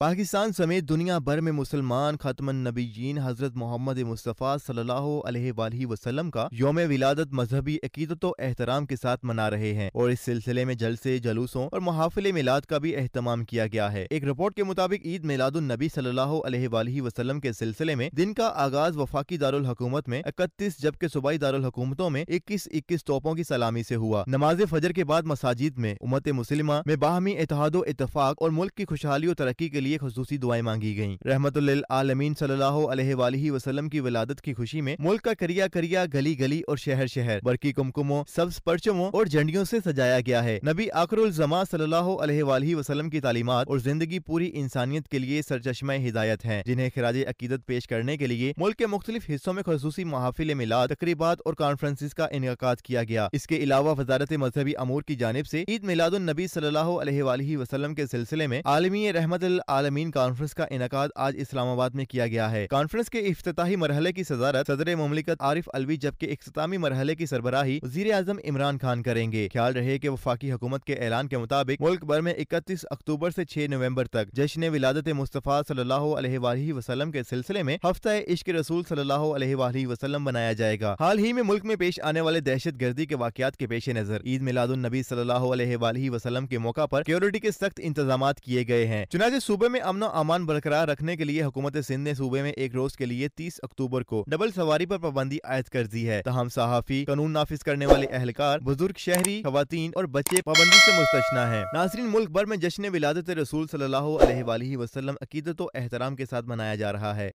पाकिस्तान समेत दुनिया भर में मुसलमान नबी नबीजीन हजरत मोहम्मद मुस्तफ़ा सल्लल्लाहु अलैहि वसल्लम का योम विलादत मजहबी अकीदत एहतराम के साथ मना रहे हैं और इस सिलसिले में जलसे जलूसों और महाफिल मिलाद का भी अहतमाम किया गया है एक रिपोर्ट के मुताबिक ईद मिलादुलनबी सल्लल्लाहु वसलम के सिलसिले में दिन का आगाज वफाकी दारकूमत में इकतीस जबकि सूबाई दारकूमतों में इक्कीस इक्कीस तोपों की सलामी ऐसी हुआ नमाज फजर के बाद मसाजिद में उमत मुसलिमा में बाहमी इतिहादो इतफाक और मुल्क की खुशहाली और तरक्की के लिए लिए खसूसी दुआएं मांगी गयी रहमत आलमीन सल्लल्लाहु वसलम की विलादत की खुशी में मुल्क का करिया करिया गली गली और शहर शहर बरकी कुमकुमों सब्ज परचमों और झंडियों ऐसी सजाया गया है नबी आकरुल जमा की तालीमत और जिंदगी पूरी इंसानियत के लिए सरचश्मा हिदायत है जिन्हें खराज अकीदत पेश करने के लिए मुल्क के मुख्तलिफ हिस्सों में खसूसी महाफिल मिला तकरीबा और कॉन्फ्रेंसिस का इनका किया गया इसके अलावा वजारत मजहबी अमूर की जानब ऐसी ईद मिलादुल नबी अलैहि वसलम के सिलसिले में आलमी रहमत आलमीन कॉन्फ्रेंस का इनका आज इस्लामाबाद में किया गया है कॉन्फ्रेंस के अफ्ताही मरहले की सदारत सदर ममलिकत आरिफ अलवी जबकि इख्तामी मरहले की सरबराही वजीर अजम इमरान खान करेंगे ख्याल रहे की वफाकी हुकूमत के ऐलान के मुताबिक मुल्क भर में इकतीस अक्टूबर ऐसी छह नवम्बर तक जश्न विलादत मुस्तफ़ा सल्ला वसलम के सिलसिले में हफ्ता इश्क रसूल सल्ला वसलम बनाया जाएगा हाल ही में मुल्क में पेश आने वाले दहशत गर्दी के वाकत के पेश नजर ईद नबी सल्लल्लाहु अलैहि वसल्लम के मौका पर सिक्योरिटी के सख्त इंतजाम किए गए हैं चुनाव सूबे सूबे में अमन अमान बरकरार रखने के लिए हुकूमत सिंध ने सूबे में एक रोज के लिए तीस अक्टूबर को डबल सवारी आरोप पाबंदी आयद कर दी है तहम सहाफी कानून नाफिज करने वाले एहलकार बुजुर्ग शहरी खातन और बच्चे पाबंदी ऐसी मुस्तना है नासरीन मुल्क भर में जश्न विलादत रसूल सल्लाम वसलम अकीदत एहतराम के साथ मनाया जा रहा है